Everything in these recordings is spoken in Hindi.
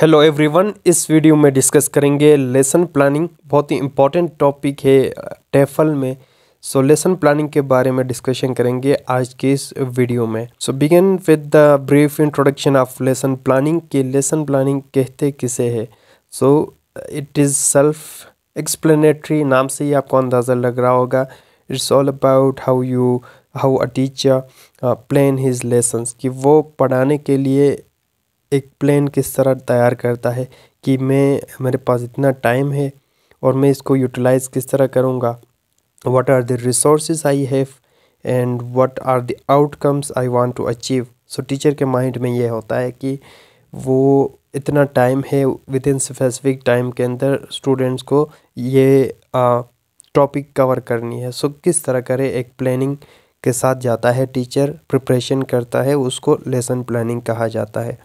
हेलो एवरीवन इस वीडियो में डिस्कस करेंगे लेसन प्लानिंग बहुत ही इम्पॉर्टेंट टॉपिक है टेफल में सो लेसन प्लानिंग के बारे में डिस्कशन करेंगे आज के इस वीडियो में so begin with the brief introduction of lesson planning कि लेसन प्लानिंग कहते किसे है so it is self explanatory नाम से ही आपको अंदाज़ा लग रहा होगा it's all about how you how a teacher plan his lessons कि वो पढ़ाने के लिए एक प्लान किस तरह तैयार करता है कि मैं मेरे पास इतना टाइम है और मैं इसको यूटिलाइज़ किस तरह करूँगा what are the resource I have and what are the outcomes I want to achieve so teacher के माइंड में ये होता है कि वो इतना टाइम है विद इन स्पेसिफिक टाइम के अंदर स्टूडेंट्स को ये टॉपिक कवर करनी है सो so, किस तरह करे एक प्लानिंग के साथ जाता है टीचर प्रिपरेशन करता है उसको लेसन प्लानिंग कहा जाता है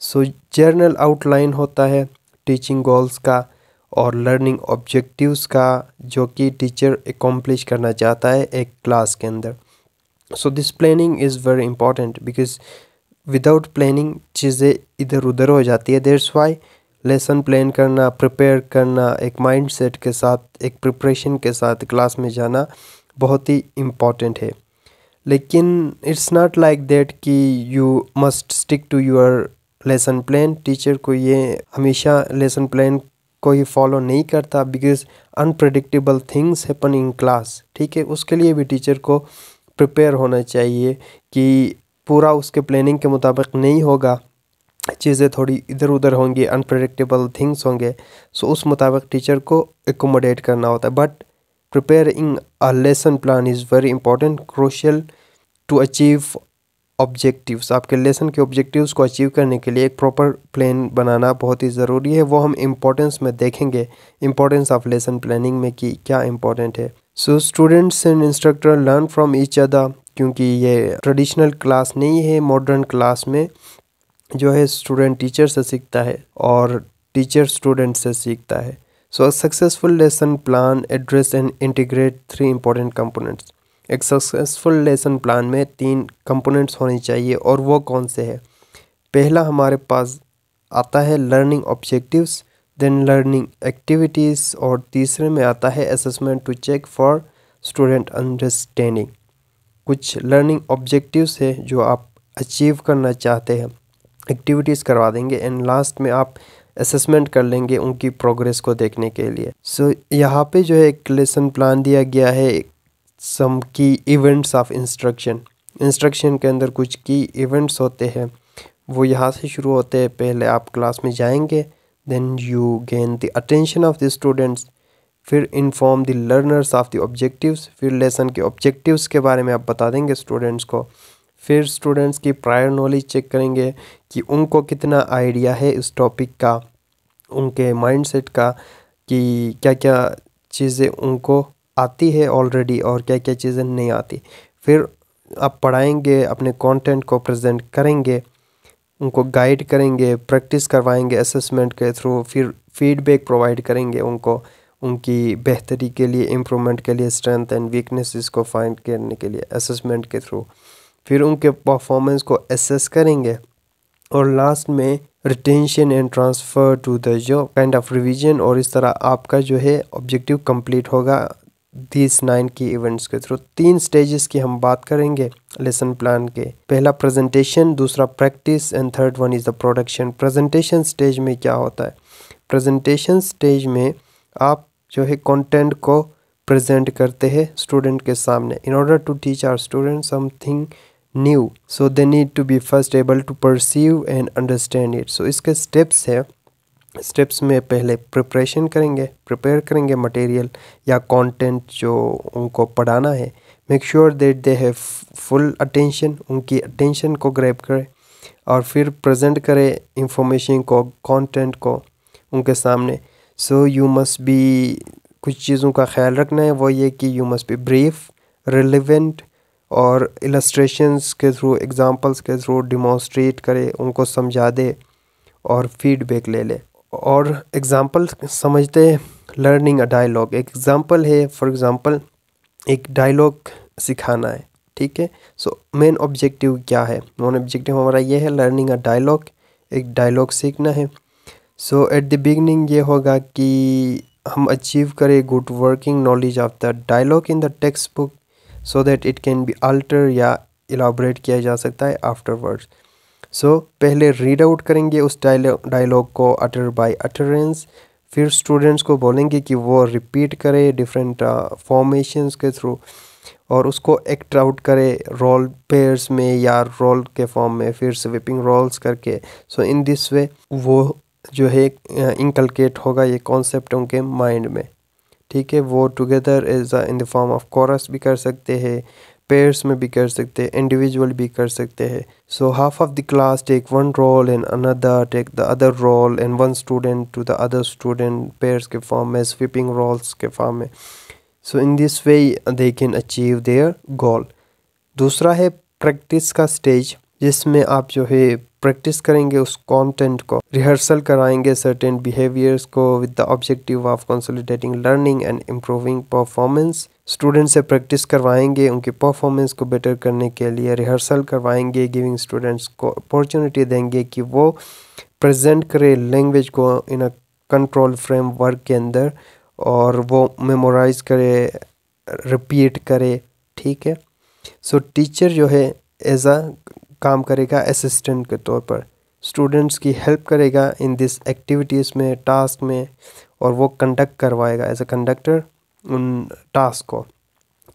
सो जर्नल आउटलाइन होता है टीचिंग गोल्स का और लर्निंग ऑब्जेक्टिव्स का जो कि टीचर एकम्प्लिश करना चाहता है एक क्लास के अंदर so this planning is very important because without planning चीज़ें इधर उधर हो जाती है देर्स वाई लेसन प्लान करना प्रिपेयर करना एक माइंड सेट के साथ एक प्रिपरेशन के साथ क्लास में जाना बहुत ही इम्पॉर्टेंट है लेकिन इट्स नॉट लाइक दैट कि you must stick to your lesson plan teacher को ये हमेशा लेसन प्लान को ही फॉलो नहीं करता because unpredictable things happen in class ठीक है उसके लिए भी टीचर को प्रिपेयर होना चाहिए कि पूरा उसके प्लानिंग के मुताबिक नहीं होगा चीज़ें थोड़ी इधर उधर होंगी अनप्रडिक्टेबल थिंग्स होंगे सो उस मुताबिक टीचर को एकोमोडेट करना होता है but preparing a lesson plan is very important crucial to achieve objectives आपके लेसन के ऑब्जेक्टिव्स को अचीव करने के लिए एक प्रॉपर प्लान बनाना बहुत ही ज़रूरी है वो हम इम्पोर्टेंस में देखेंगे इम्पोर्टेंस ऑफ लेसन प्लानिंग में कि क्या इम्पोर्टेंट है so students and instructor learn from each other क्योंकि ये ट्रेडिशनल क्लास नहीं है मॉडर्न क्लास में जो है स्टूडेंट टीचर से सीखता है और टीचर स्टूडेंट से सीखता है so successful lesson plan address and integrate three important components एक सक्सेसफुल लेसन प्लान में तीन कंपोनेंट्स होने चाहिए और वो कौन से है पहला हमारे पास आता है learning objectives then learning activities और तीसरे में आता है assessment to check for student understanding कुछ लर्निंग ऑब्जेक्टिव्स है जो आप अचीव करना चाहते हैं एक्टिविटीज़ करवा देंगे एंड लास्ट में आप असेसमेंट कर लेंगे उनकी प्रोग्रेस को देखने के लिए सो so, यहाँ पे जो है एक लेसन प्लान दिया गया है सम की इवेंट्स ऑफ इंस्ट्रक्शन इंस्ट्रक्शन के अंदर कुछ की इवेंट्स होते हैं वो यहाँ से शुरू होते हैं पहले आप क्लास में जाएंगे then you gain the attention of the students फिर inform the learners of the objectives फिर लेसन के ऑब्जेक्टिव्स के बारे में आप बता देंगे स्टूडेंट्स को फिर स्टूडेंट्स की प्रायर नॉलेज चेक करेंगे कि उनको कितना आइडिया है इस टॉपिक का उनके माइंडसेट का कि क्या क्या चीज़ें उनको आती है ऑलरेडी और क्या क्या चीज़ें नहीं आती फिर आप पढ़ाएंगे अपने कंटेंट को प्रेजेंट करेंगे उनको गाइड करेंगे प्रैक्टिस करवाएंगे असेसमेंट के थ्रू फिर फीडबैक प्रोवाइड करेंगे उनको उनकी बेहतरी के लिए इम्प्रूवमेंट के लिए स्ट्रेंथ एंड वीकनेसेस को फाइंड करने के लिए असेसमेंट के थ्रू फिर उनके परफॉर्मेंस को असेस करेंगे और लास्ट में retention and transfer to the job kind of revision और इस तरह आपका जो है ऑब्जेक्टिव कंप्लीट होगा दीज नाइन की इवेंट्स के थ्रू तीन स्टेजेस की हम बात करेंगे लेसन प्लान के पहला प्रेजेंटेशन दूसरा practice and third one is the production presentation stage में क्या होता है प्रेजेंटेशन स्टेज में आप जो है कंटेंट को प्रेजेंट करते हैं स्टूडेंट के सामने in order to teach our student something new so they need to be first able to perceive and understand it so इसके स्टेप्स हैं स्टेप्स में पहले प्रिपरेशन करेंगे प्रिपेयर करेंगे मटेरियल या कंटेंट जो उनको पढ़ाना है make sure that they have full attention उनकी अटेंशन को ग्रैब करें और फिर प्रेजेंट करें इंफॉर्मेशन को कंटेंट को उनके सामने सो यू मस्ट बी कुछ चीज़ों का ख्याल रखना है वो ये कि you must be brief relevant और इलस्ट्रेशंस के थ्रू एग्जांपल्स के थ्रू डिमॉन्स्ट्रेट करे उनको समझा दे और फीडबैक ले ले और एग्ज़ाम्पल समझते हैं लर्निंग अ डायलॉग एक एग्ज़ाम्पल है फॉर एग्ज़ाम्पल एक डायलॉग सिखाना है ठीक है सो मेन ऑब्जेक्टिव क्या है मेन ऑब्जेक्टिव हमारा ये है लर्निंग अ डायलॉग एक डायलॉग सीखना है सो एट द बिगनिंग ये होगा कि हम अचीव करें good working knowledge of the dialogue in the text book so that it can be alter या इलाबरेट किया जा सकता है आफ्टरवर्ड्स सो so, पहले रीड आउट करेंगे उस डायलॉग को अटर बाय अटरेंस फिर स्टूडेंट्स को बोलेंगे कि वो रिपीट करे डिफरेंट फॉर्मेशंस uh, के थ्रू और उसको एक्ट आउट करे रोल पेयर्स में या रोल के फॉर्म में फिर स्वीपिंग रोल्स करके सो इन दिस वे वो जो है इंकलकेट uh, होगा ये कॉन्सेप्ट उनके माइंड में ठीक है वो together as in the form of chorus भी कर सकते हैं पेयर्स में भी कर सकते हैं इंडिविजुअल भी कर सकते हैं so half of the class take one role and another take the other role and one student to the other student pairs के फॉर्म में स्वीपिंग रोल्स के फॉर्म में so in this way they can achieve their goal दूसरा है प्रैक्टिस का स्टेज जिसमें आप जो है प्रैक्टिस करेंगे उस कंटेंट को रिहर्सल कराएंगे सर्टेन बिहेवियर्स को with the objective of consolidating learning and improving performance student से प्रैक्टिस करवाएंगे उनकी परफॉर्मेंस को बेटर करने के लिए रिहर्सल करवाएंगे गिविंग स्टूडेंट्स को अपॉर्चुनिटी देंगे कि वो प्रेजेंट करें लैंग्वेज को इन अ कंट्रोल फ्रेमवर्क के अंदर और वो मेमोराइज करे रिपीट करे ठीक है सो so, टीचर जो है एज अ काम करेगा असिस्टेंट के तौर पर स्टूडेंट्स की हेल्प करेगा इन दिस एक्टिविटीज़ में टास्क में और वो कंडक्ट करवाएगा एज अ कंडक्टर उन टास्क को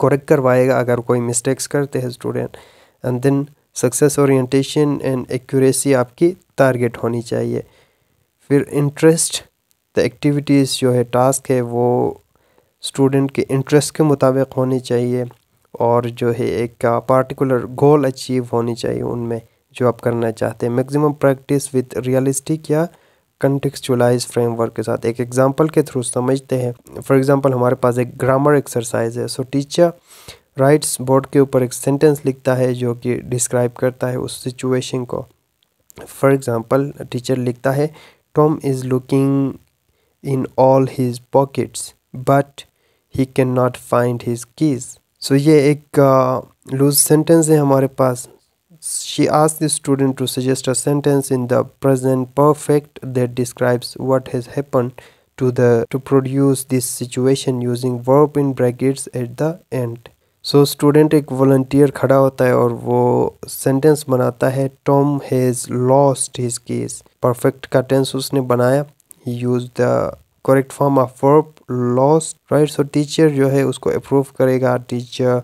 करेक्ट करवाएगा अगर कोई मिस्टेक्स करते हैं student and then success orientation and accuracy आपकी टारगेट होनी चाहिए फिर इंटरेस्ट द एक्टिविटीज़ जो है टास्क है वो स्टूडेंट के इंटरेस्ट के मुताबिक होनी चाहिए और जो है एक पार्टिकुलर गोल अचीव होनी चाहिए उनमें जो आप करना चाहते हैं मैक्सिमम प्रैक्टिस विद रियलिस्टिक या कंटेक्चुअलाइज फ्रेमवर्क के साथ एक एग्जाम्पल के थ्रू समझते हैं फॉर एग्जाम्पल हमारे पास एक ग्रामर एक्सरसाइज है सो टीचर राइट्स बोर्ड के ऊपर एक सेंटेंस लिखता है जो कि डिस्क्राइब करता है उस सिचुएशन को फॉर एग्जाम्पल टीचर लिखता है Tom is looking in all his pockets but he can not find his keys so ये एक लूज uh, सेंटेंस है हमारे पास She asked the student to suggest a sentence in the present perfect that describes what has happened to the to produce this situation using verb in brackets at the end. So so, student एक वॉल्टियर खड़ा होता है और वो सेंटेंस बनाता है Tom has lost his keys perfect का टेंस उसने बनाया use the correct form of verb lost right so teacher जो है उसको अप्रूव करेगा टीचर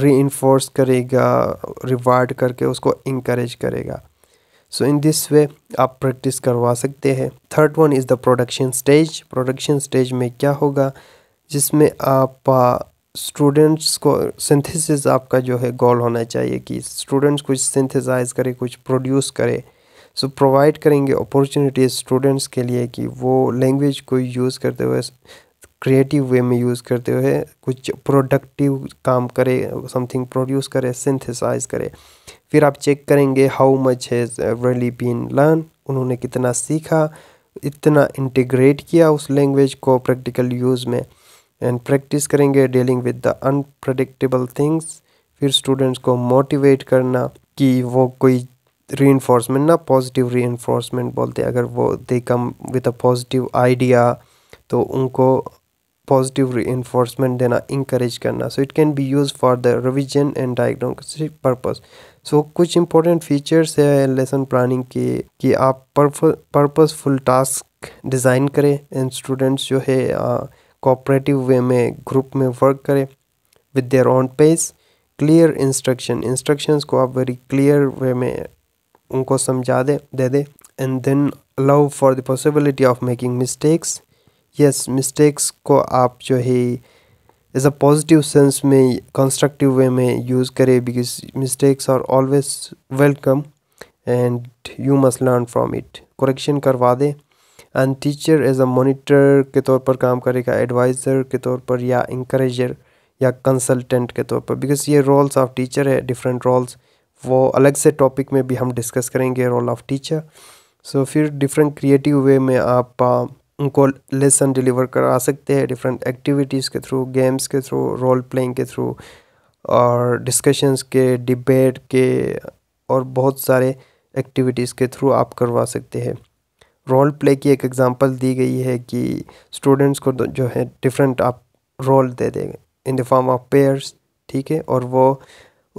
इन्फोर्स करेगा रिवार्ड करके उसको इंकरेज करेगा सो इन दिस वे आप प्रैक्टिस करवा सकते हैं third one is the production stage production stage में क्या होगा जिसमें आप स्टूडेंट्स को सिंथेसिस आपका जो है गोल होना चाहिए कि स्टूडेंट्स कुछ सिंथेसाइज करें कुछ प्रोड्यूस करें सो प्रोवाइड करेंगे अपॉर्चुनिटीज़ स्टूडेंट्स के लिए कि वो लैंग्वेज को यूज़ करते हुए क्रिएटिव वे में यूज़ करते हुए कुछ प्रोडक्टिव काम करे समथिंग प्रोड्यूस करे सिंथेसाइज करे फिर आप चेक करेंगे how much has really been learn उन्होंने कितना सीखा इतना इंटीग्रेट किया उस लैंग्वेज को प्रैक्टिकल यूज़ में एंड प्रैक्टिस करेंगे dealing with the unpredictable things फिर स्टूडेंट्स को मोटिवेट करना कि वो कोई री ना पॉजिटिव री बोलते अगर वो they come with a positive idea तो उनको पॉजिटिव री देना इंक्रेज करना so it can be use for the revision and diagnostic purpose so कुछ इंपॉर्टेंट फीचर्स है लेसन प्लानिंग के कि आप पर्पजफुल टास्क डिज़ाइन करें एंड स्टूडेंट्स जो है कोऑपरेटिव वे में ग्रुप में वर्क करें with their own pace clear instruction instructions को आप वेरी क्लियर वे में उनको समझा दें दे दें and then allow for the possibility of making mistakes yes mistakes को आप जो है एज अ पॉजिटिव सेंस में कंस्ट्रक्टिव वे में यूज़ करें because mistakes are always welcome and you must learn from it correction करवा दें and teacher as a monitor के तौर पर काम करेगा एडवाइज़र के तौर पर या इंकरेजर या कंसल्टेंट के तौर पर बिकॉज ये रोल्स ऑफ टीचर है डिफरेंट रोल्स वो अलग से टॉपिक में भी हम डिस्कस करेंगे रोल ऑफ टीचर सो फिर डिफरेंट क्रिएटिव वे में आप उनको लेसन डिलीवर करा सकते हैं डिफरेंट एक्टिविटीज़ के थ्रू गेम्स के थ्रू रोल प्लेइंग के थ्रू और डिस्कशंस के डिबेट के और बहुत सारे एक्टिविटीज़ के थ्रू आप करवा सकते हैं रोल प्ले की एक एग्जांपल दी गई है कि स्टूडेंट्स को तो जो है डिफरेंट आप रोल दे देंगे in the form of pairs ठीक है और वो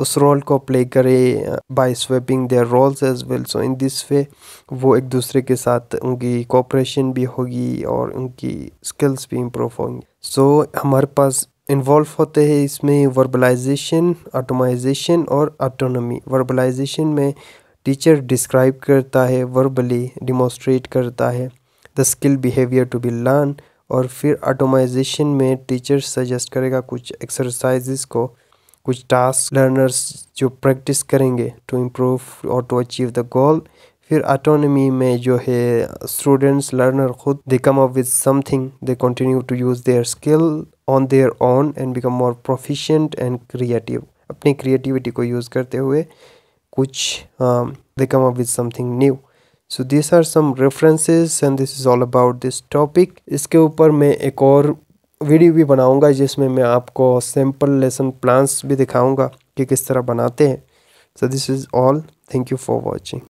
उस रोल को प्ले करें by swapping their roles as well so in this way वो एक दूसरे के साथ उनकी कोऑपरेशन भी होगी और उनकी स्किल्स भी इम्प्रूव होंगी सो so, हमारे पास इन्वॉल्व होते हैं इसमें वर्बलाइजेशन ऑटोमाइजेशन और ऑटोनोमी वर्बलाइजेशन में टीचर डिस्क्राइब करता है वर्बली डिमोस्ट्रेट करता है the skill behaviour to be learn और फिर ऑटोमाइजेशन में टीचर सजेस्ट करेगा कुछ एक्सरसाइजेस को कुछ टास्क लर्नर्स जो प्रैक्टिस करेंगे टू इम्प्रूव और टू अचीव द गोल फिर ऑटोनमी में जो है स्टूडेंट्स लर्नर खुद they come up with something they continue to use their skill on their own and become more proficient and creative अपनी क्रिएटिविटी को यूज़ करते हुए कुछ they come up with something new so this are some references and this is all about this topic इसके ऊपर मैं एक और वीडियो भी बनाऊंगा जिसमें मैं आपको सिंपल लेसन प्लान्स भी दिखाऊंगा कि किस तरह बनाते हैं so this is all thank you for watching